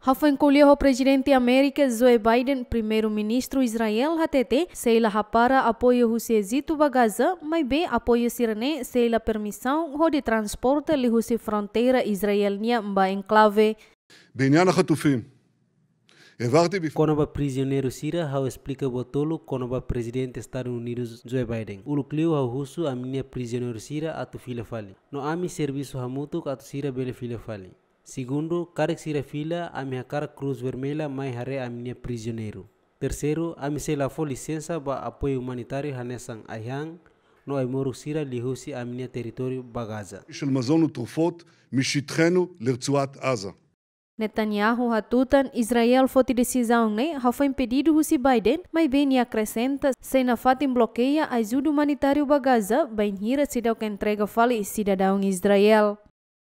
Rafa encolheu o presidente América Joe Biden, primeiro-ministro Israel HTT, sei lá para apoio Rússia Egito Gaza, mas bem apoio Sirene, seila lá permissão, de transporte li Rússia fronteira Israelia mba enclave. בעניין o Conoba prisioneiro Sira, how explica Botolo, Conoba presidente Estados Unidos Joe Biden. O Ulukliu ao russo a minha prisioneiro Sira, a tu filha fale. No ami serviço hamutuk, a tu Sira bele filha fale. Segundo, Carexira fila, a minha cara cruz vermelha, mai rare a minha prisioneiro. Terceiro, a minha sela for licença para apoio humanitário Hanessan Ayang, no Aimoro Sira Lihusi a minha território Bagaza. של מזון ותרופות משטחנו לרצועת עזה. Netanyahu hatutan Israel foti decisão né, ha foi impedido Husi Biden, mas bem acrescenta se na fatim bloqueia ajuda humanitário Bagaza, bem hira se deu que entrega fale cidadão Israel.